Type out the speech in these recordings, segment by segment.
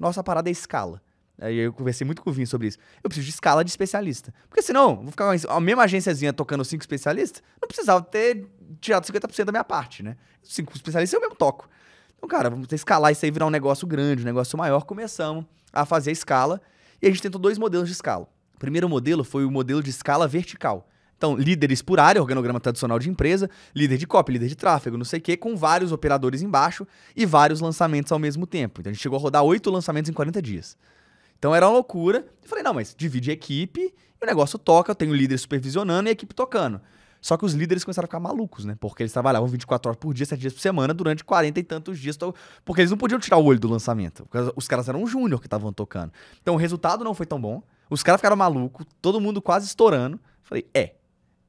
nossa parada é escala. Aí eu conversei muito com o Vinho sobre isso. Eu preciso de escala de especialista. Porque senão, vou ficar com a mesma agênciazinha tocando cinco especialistas, não precisava ter tirado 50% da minha parte, né? Cinco especialistas eu mesmo toco. Então, cara, vamos escalar isso aí, virar um negócio grande, um negócio maior. Começamos a fazer a escala e a gente tentou dois modelos de escala. O primeiro modelo foi o modelo de escala vertical. Então, líderes por área, organograma tradicional de empresa, líder de copy, líder de tráfego, não sei o quê, com vários operadores embaixo e vários lançamentos ao mesmo tempo. Então, a gente chegou a rodar oito lançamentos em 40 dias. Então, era uma loucura. E falei, não, mas divide a equipe, o negócio toca, eu tenho líder supervisionando e a equipe tocando. Só que os líderes começaram a ficar malucos, né? Porque eles trabalhavam 24 horas por dia, 7 dias por semana, durante 40 e tantos dias. Porque eles não podiam tirar o olho do lançamento. Os caras eram um júnior que estavam tocando. Então, o resultado não foi tão bom. Os caras ficaram malucos, todo mundo quase estourando. falei, é,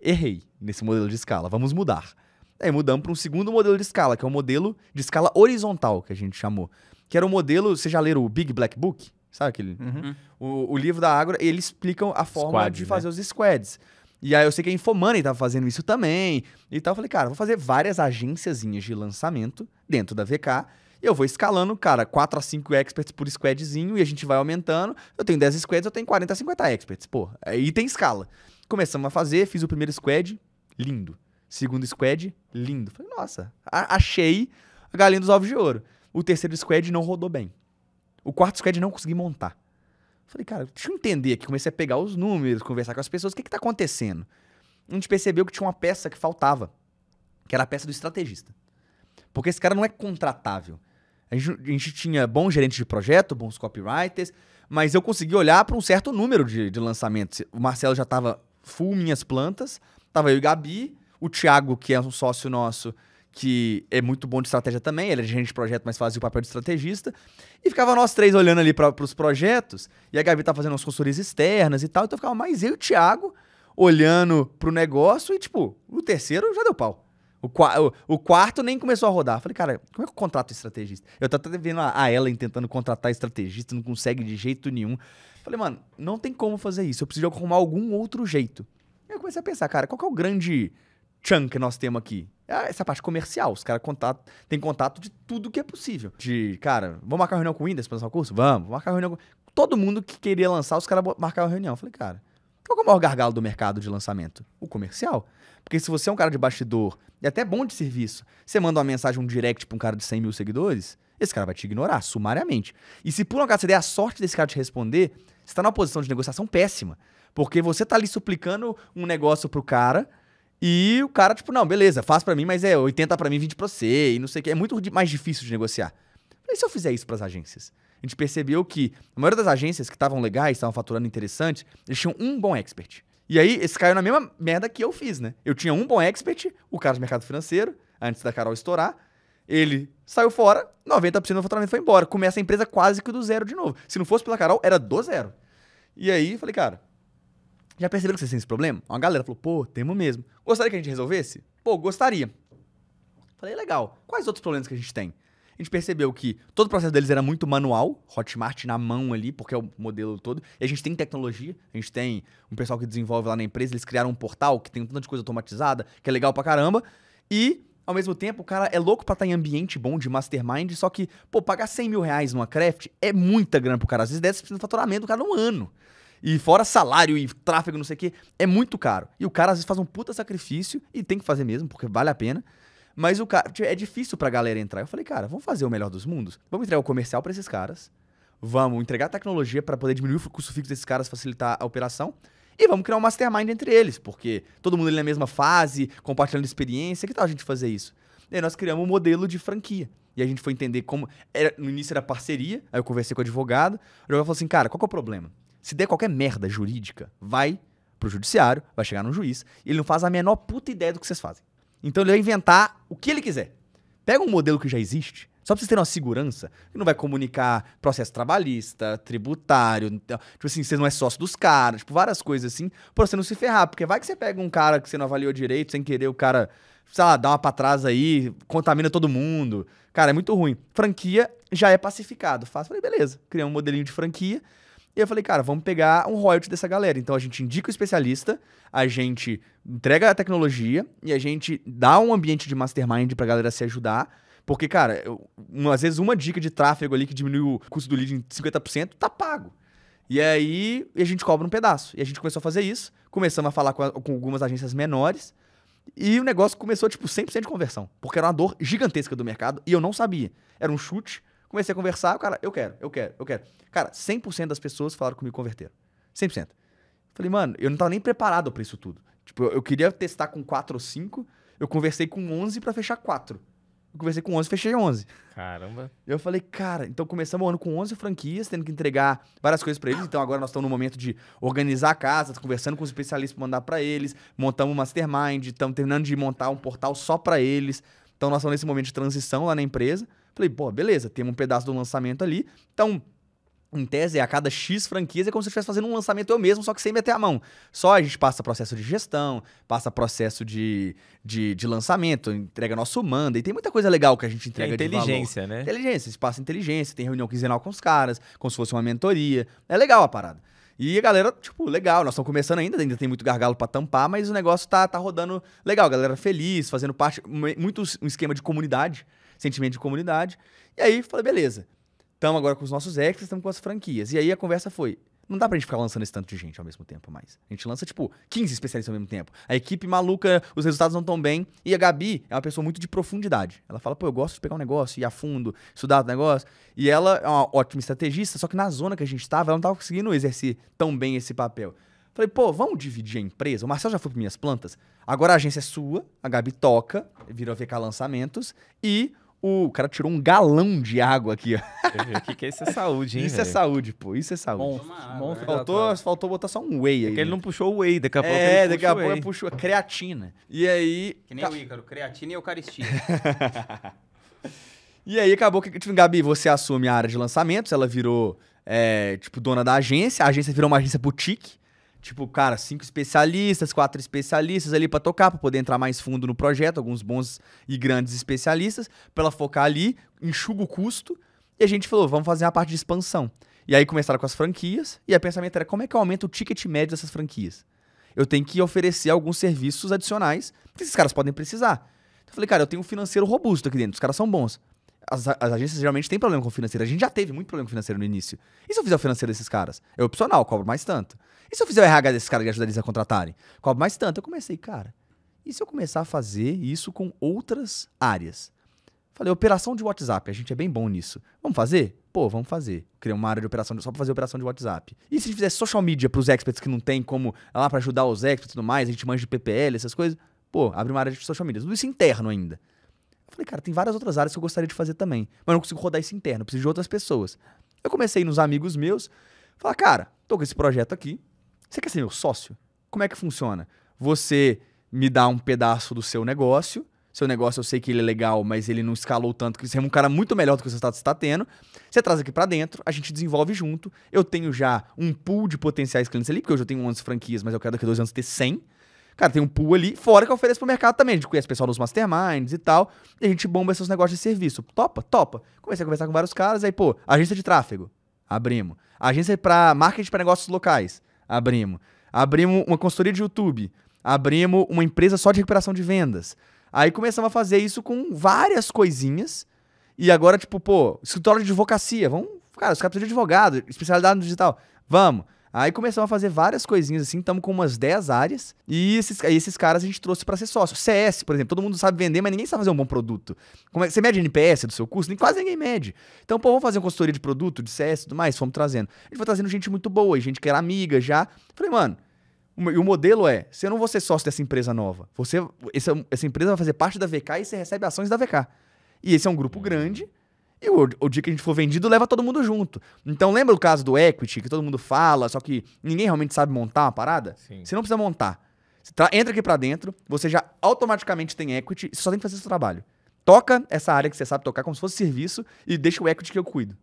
errei nesse modelo de escala, vamos mudar. Aí mudamos para um segundo modelo de escala, que é o um modelo de escala horizontal, que a gente chamou. Que era o um modelo, vocês já leram o Big Black Book? Sabe aquele? Uhum. O, o, livro da água eles explicam a forma Squad, de né? fazer né? os squads. E aí eu sei que a Infomoney estava fazendo isso também e tal. Eu falei, cara, vou fazer várias agênciazinhas de lançamento dentro da VK. E eu vou escalando, cara, 4 a 5 experts por squadzinho e a gente vai aumentando. Eu tenho 10 squads, eu tenho 40 a 50 experts. Pô, aí é, tem escala. Começamos a fazer, fiz o primeiro squad, lindo. Segundo squad, lindo. Falei, nossa, achei a galinha dos ovos de ouro. O terceiro squad não rodou bem. O quarto squad não consegui montar. Falei, cara, deixa eu entender aqui. Comecei a pegar os números, conversar com as pessoas. O que que tá acontecendo? A gente percebeu que tinha uma peça que faltava. Que era a peça do estrategista. Porque esse cara não é contratável. A gente, a gente tinha bons gerentes de projeto, bons copywriters, mas eu consegui olhar para um certo número de, de lançamentos. O Marcelo já estava full minhas plantas. Tava eu e Gabi, o Thiago, que é um sócio nosso, que é muito bom de estratégia também, ele é gerente de projeto, mas fazia o papel de estrategista. E ficava nós três olhando ali para os projetos, e a Gabi tá fazendo as consultorias externas e tal, então ficava mais eu e o Thiago olhando pro negócio e, tipo, o terceiro já deu pau. O, o, o, quarto nem começou a rodar. Falei, cara, como é que eu contrato estrategista? Eu tô até vendo a, a Ellen tentando contratar estrategista, não consegue de jeito nenhum. Falei, mano, não tem como fazer isso. Eu preciso arrumar algum outro jeito. E eu comecei a pensar, cara, qual que é o grande chunk que nós temos aqui? É essa parte comercial. Os caras contato, têm contato de tudo que é possível. De, cara, vamos marcar reunião com o Windows para lançar o curso? Vamos, vamos marcar reunião com... Todo mundo que queria lançar, os caras marcaram reunião. falei, cara, qual é o maior gargalo do mercado de lançamento? O comercial. Porque se você é um cara de bastidor e até bom de serviço, você manda uma mensagem, um direct pra um cara de 100 mil seguidores, esse cara vai te ignorar, sumariamente. E se por um acaso você der a sorte desse cara te responder, você tá numa posição de negociação péssima. Porque você tá ali suplicando um negócio pro cara e o cara, tipo, não, beleza, faz para mim, mas é 80 para mim, 20 pra você, e não sei o que. É muito mais difícil de negociar. E se eu fizer isso para as agências? A gente percebeu que a maioria das agências que estavam legais, estavam faturando interessante, eles tinham um bom expert. E aí, esse caiu na mesma merda que eu fiz, né? Eu tinha um bom expert, o cara de mercado financeiro, antes da Carol estourar, ele saiu fora, 90% do faturamento foi embora. Começa a empresa quase que do zero de novo. Se não fosse pela Carol, era do zero. E aí, falei, cara, já perceberam que vocês têm esse problema? Uma galera falou, pô, temos mesmo. Gostaria que a gente resolvesse? Pô, gostaria. Falei, legal. Quais outros problemas que a gente tem? a gente percebeu que todo o processo deles era muito manual, Hotmart na mão ali, porque é o modelo todo. E a gente tem tecnologia, a gente tem um pessoal que desenvolve lá na empresa, eles criaram um portal que tem um tanto de coisa automatizada, que é legal pra caramba. E ao mesmo tempo, o cara é louco pra estar tá em ambiente bom de mastermind, só que, pô, pagar 100 mil reais numa craft é muita grana pro cara. Às vezes 10% do faturamento do cara num ano. E fora salário e tráfego, não sei o quê, é muito caro. E o cara às vezes faz um puta sacrifício, e tem que fazer mesmo, porque vale a pena. Mas o cara. É difícil pra galera entrar. Eu falei, cara, vamos fazer o melhor dos mundos. Vamos entregar o comercial para esses caras. Vamos entregar tecnologia para poder diminuir o custo fixo desses caras, facilitar a operação. E vamos criar um mastermind entre eles, porque todo mundo ali na mesma fase, compartilhando experiência. Que tal a gente fazer isso? E aí nós criamos um modelo de franquia. E a gente foi entender como. Era, no início era parceria, aí eu conversei com o advogado. O advogado falou assim: cara, qual que é o problema? Se der qualquer merda jurídica, vai pro judiciário, vai chegar num juiz, e ele não faz a menor puta ideia do que vocês fazem. Então ele vai inventar o que ele quiser. Pega um modelo que já existe, só pra vocês terem uma segurança, que não vai comunicar processo trabalhista, tributário, então, tipo assim, você não é sócio dos caras, tipo, várias coisas assim, pra você não se ferrar. Porque vai que você pega um cara que você não avaliou direito, sem querer, o cara, sei lá, dá uma pra trás aí, contamina todo mundo. Cara, é muito ruim. Franquia já é pacificado. Faz, falei, beleza, criamos um modelinho de franquia e eu falei, cara, vamos pegar um royalty dessa galera. Então a gente indica o especialista, a gente entrega a tecnologia e a gente dá um ambiente de mastermind pra galera se ajudar. Porque, cara, eu, às vezes uma dica de tráfego ali que diminui o custo do lead em 50% tá pago. E aí e a gente cobra um pedaço. E a gente começou a fazer isso, começamos a falar com, a, com algumas agências menores. E o negócio começou, tipo, 100% de conversão. Porque era uma dor gigantesca do mercado e eu não sabia. Era um chute Comecei a conversar, o cara, eu quero, eu quero, eu quero. Cara, 100% das pessoas falaram comigo converteram. 100%. Falei, mano, eu não tava nem preparado para isso tudo. Tipo, eu, eu queria testar com 4 ou 5, eu conversei com 11 para fechar 4. Eu conversei com 11, fechei 11. Caramba. Eu falei, cara, então começamos o ano com 11 franquias, tendo que entregar várias coisas para eles. Então agora nós estamos no momento de organizar a casa, conversando com os especialistas para mandar para eles, montamos um mastermind, estamos terminando de montar um portal só para eles. Então nós estamos nesse momento de transição lá na empresa. Falei, pô, beleza, temos um pedaço do lançamento ali. Então, em tese, a cada X franquias é como se eu estivesse fazendo um lançamento eu mesmo, só que sem meter a mão. Só a gente passa processo de gestão, passa processo de, de, de lançamento, entrega nosso manda, e tem muita coisa legal que a gente entrega é inteligência, de né? Inteligência, a gente passa inteligência, tem reunião quinzenal com os caras, como se fosse uma mentoria. É legal a parada. E a galera, tipo, legal, nós estamos começando ainda, ainda tem muito gargalo para tampar, mas o negócio tá, tá rodando legal, a galera feliz, fazendo parte, muito um esquema de comunidade, sentimento de comunidade. E aí falei, beleza, estamos agora com os nossos extras, estamos com as franquias. E aí a conversa foi, não dá pra gente ficar lançando esse tanto de gente ao mesmo tempo mais. A gente lança, tipo, 15 especialistas ao mesmo tempo. A equipe maluca, os resultados não tão bem. E a Gabi é uma pessoa muito de profundidade. Ela fala, pô, eu gosto de pegar um negócio, ir a fundo, estudar o negócio. E ela é uma ótima estrategista, só que na zona que a gente tava, ela não tava conseguindo exercer tão bem esse papel. Falei, pô, vamos dividir a empresa. O Marcel já foi para minhas plantas. Agora a agência é sua, a Gabi toca, virou a VK Lançamentos, e o cara tirou um galão de água aqui, ó. que, que é isso? É saúde, hein? Isso véio? é saúde, pô. Isso é saúde. né? faltou, faltou botar só um whey aí. Porque ele né? não puxou o whey, daqui a é, pouco. É, daqui a pouco ele puxou a creatina. E aí. Que nem o Ícaro, creatina e Eucaristia. e aí acabou que, tipo, Gabi, você assume a área de lançamentos, ela virou, é, tipo, dona da agência, a agência virou uma agência boutique. Tipo, cara, cinco especialistas, quatro especialistas ali para tocar, para poder entrar mais fundo no projeto, alguns bons e grandes especialistas, para ela focar ali, enxuga o custo. E a gente falou, vamos fazer a parte de expansão. E aí começaram com as franquias, e a pensamento era como é que eu aumento o ticket médio dessas franquias? Eu tenho que oferecer alguns serviços adicionais que esses caras podem precisar. Então, eu falei, cara, eu tenho um financeiro robusto aqui dentro, os caras são bons as, as, agências geralmente têm problema com o financeiro. A gente já teve muito problema com financeiro no início. E se eu fizer o financeiro desses caras? É opcional, cobro mais tanto. E se eu fizer o RH desses caras que ajudar eles a contratarem? Cobro mais tanto. Eu comecei, cara. E se eu começar a fazer isso com outras áreas? Falei, operação de WhatsApp, a gente é bem bom nisso. Vamos fazer? Pô, vamos fazer. Criar uma área de operação de, só pra fazer operação de WhatsApp. E se a gente fizer social media pros experts que não tem como lá para ajudar os experts e tudo mais, a gente manja de PPL, essas coisas? Pô, abre uma área de social media. Tudo isso interno ainda. Falei, cara, tem várias outras áreas que eu gostaria de fazer também, mas não consigo rodar isso interno, preciso de outras pessoas. Eu comecei nos amigos meus, falar, cara, tô com esse projeto aqui, você quer ser meu sócio? Como é que funciona? Você me dá um pedaço do seu negócio, seu negócio eu sei que ele é legal, mas ele não escalou tanto, que você é um cara muito melhor do que o resultado está tendo. Você traz aqui para dentro, a gente desenvolve junto. Eu tenho já um pool de potenciais clientes ali, porque hoje eu tenho 11 franquias, mas eu quero daqui a dois anos ter 100. Cara, tem um pool ali, fora que eu ofereço pro mercado também. A gente conhece pessoal dos masterminds e tal, e a gente bomba esses negócios de serviço. Topa? Topa. Comecei a conversar com vários caras, aí, pô, agência de tráfego. Abrimos. Agência para marketing para negócios locais. Abrimos. Abrimos uma consultoria de YouTube. Abrimos uma empresa só de recuperação de vendas. Aí começamos a fazer isso com várias coisinhas. E agora, tipo, pô, escritório de advocacia. Vamos, cara, os caras precisam de advogado, especialidade no digital. Vamos. Aí começamos a fazer várias coisinhas assim, estamos com umas 10 áreas. E esses, aí esses caras a gente trouxe para ser sócio. CS, por exemplo, todo mundo sabe vender, mas ninguém sabe fazer um bom produto. Como é, você mede NPS do seu curso? Nem, quase ninguém mede. Então, pô, vamos fazer uma consultoria de produto, de CS e tudo mais? Fomos trazendo. A gente foi trazendo gente muito boa, gente que era amiga já. Falei, mano, e o modelo é: você não vou ser sócio dessa empresa nova. Você, essa, essa empresa vai fazer parte da VK e você recebe ações da VK. E esse é um grupo hum. grande e o, o dia que a gente for vendido, leva todo mundo junto. Então lembra o caso do equity, que todo mundo fala, só que ninguém realmente sabe montar uma parada? Sim. Você não precisa montar. Você entra aqui para dentro, você já automaticamente tem equity, você só tem que fazer seu trabalho. Toca essa área que você sabe tocar como se fosse serviço e deixa o equity que eu cuido.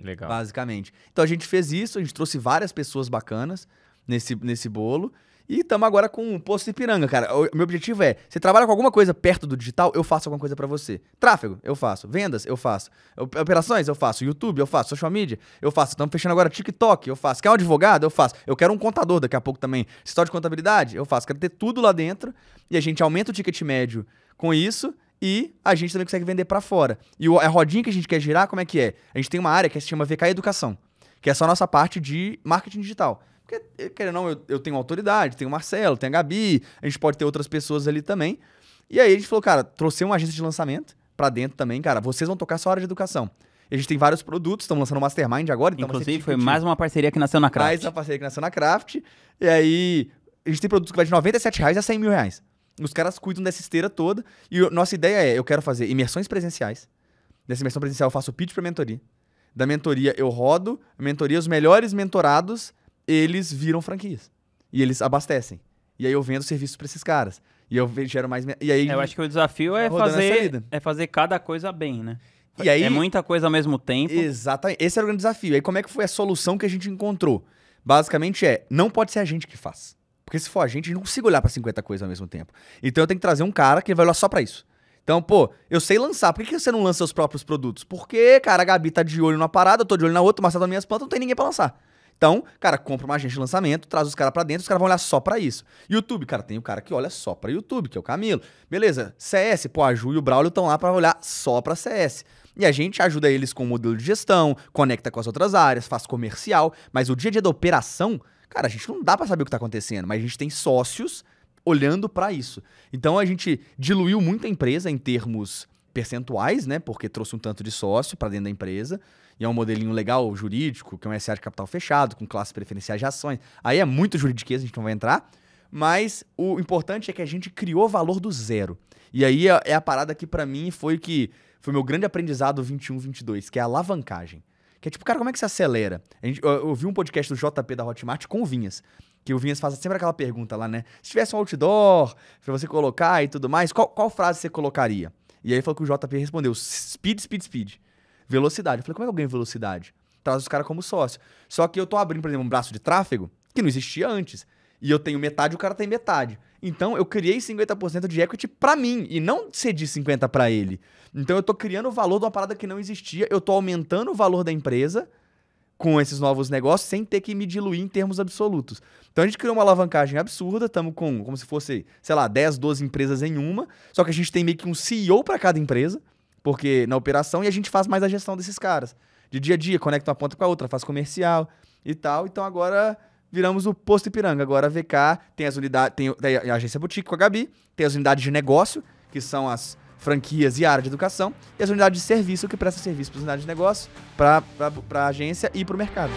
Legal. Basicamente. Então a gente fez isso, a gente trouxe várias pessoas bacanas nesse, nesse bolo. E estamos agora com o Posto Ipiranga, cara. O meu objetivo é, você trabalha com alguma coisa perto do digital, eu faço alguma coisa para você. Tráfego, eu faço. Vendas, eu faço. Operações, eu faço. YouTube, eu faço. Social media, eu faço. Estamos fechando agora TikTok, eu faço. Quer um advogado? Eu faço. Eu quero um contador daqui a pouco também. História de contabilidade, eu faço. Quero ter tudo lá dentro e a gente aumenta o ticket médio com isso e a gente também consegue vender para fora. E a rodinha que a gente quer girar, como é que é? A gente tem uma área que se chama VK Educação, que é só a nossa parte de marketing digital. Porque, querendo ou não, eu, eu tenho autoridade, tenho o Marcelo, tenho a Gabi, a gente pode ter outras pessoas ali também. E aí a gente falou, cara, trouxe uma agência de lançamento para dentro também, cara. Vocês vão tocar só a área de educação. A gente tem vários produtos, estamos lançando o um Mastermind agora. Então Inclusive, foi mais uma parceria que nasceu na Craft. Mais uma parceria que nasceu na Craft. E aí, a gente tem produto que vai de 97 reais a 100 mil reais. Os caras cuidam dessa esteira toda. E nossa ideia é, eu quero fazer imersões presenciais. Nessa imersão presencial eu faço pitch pra mentoria. Da mentoria eu rodo, mentoria os melhores mentorados eles viram franquias. E eles abastecem. E aí eu vendo serviço para esses caras. E eu gero mais. E aí, é, eu acho que o desafio é tá fazer, é fazer cada coisa bem, né? E aí, é muita coisa ao mesmo tempo. Exatamente. Esse era o grande desafio. E aí, como é que foi a solução que a gente encontrou? Basicamente é: não pode ser a gente que faz. Porque se for a gente, a gente não consigo olhar para 50 coisas ao mesmo tempo. Então eu tenho que trazer um cara que vai olhar só para isso. Então, pô, eu sei lançar. Por que você não lança seus próprios produtos? Porque, cara, a Gabi tá de olho numa parada, eu tô de olho na outra, mas tá nas minhas plantas, não tem ninguém para lançar. Então, cara, compra uma agente de lançamento, traz os caras pra dentro, os caras vão olhar só pra isso. YouTube, cara, tem o cara que olha só pra YouTube, que é o Camilo. Beleza, CS, pô, a Ju e o Braulio estão lá pra olhar só pra CS. E a gente ajuda eles com o modelo de gestão, conecta com as outras áreas, faz comercial, mas o dia a dia da operação, cara, a gente não dá para saber o que tá acontecendo, mas a gente tem sócios olhando para isso. Então a gente diluiu muito a empresa em termos percentuais, né? Porque trouxe um tanto de sócio para dentro da empresa. E é um modelinho legal jurídico, que é um SA de capital fechado, com classes preferenciais de ações. Aí é muito juridiquês, a gente não vai entrar. Mas o importante é que a gente criou valor do zero. E aí é, é a parada que para mim foi que foi meu grande aprendizado 21, 22, que é a alavancagem. Que é tipo, cara, como é que se acelera? Gente, eu, eu vi um podcast do JP da Hotmart com o Vinhas. Que o Vinhas faz sempre aquela pergunta lá, né? Se tivesse um outdoor pra você colocar e tudo mais, qual, qual frase você colocaria? E aí falou que o JP respondeu: speed, speed, speed. Velocidade. Eu falei, como é que eu ganho velocidade? Traz os caras como sócio. Só que eu tô abrindo, por exemplo, um braço de tráfego que não existia antes. E eu tenho metade, o cara tem metade. Então eu criei 50% de equity para mim e não cedi 50 para ele. Então eu tô criando o valor de uma parada que não existia, eu tô aumentando o valor da empresa com esses novos negócios sem ter que me diluir em termos absolutos. Então a gente criou uma alavancagem absurda, estamos com como se fosse, sei lá, 10, 12 empresas em uma, só que a gente tem meio que um CEO para cada empresa, porque na operação, e a gente faz mais a gestão desses caras. De dia a dia, conecta uma ponta com a outra, faz comercial e tal. Então agora viramos o Posto Ipiranga. Agora a VK tem as unidades, tem a agência boutique com a Gabi, tem as unidades de negócio, que são as franquias e área de educação, e as unidades de serviço que prestam serviço para as unidades de negócio, para a agência e para o mercado.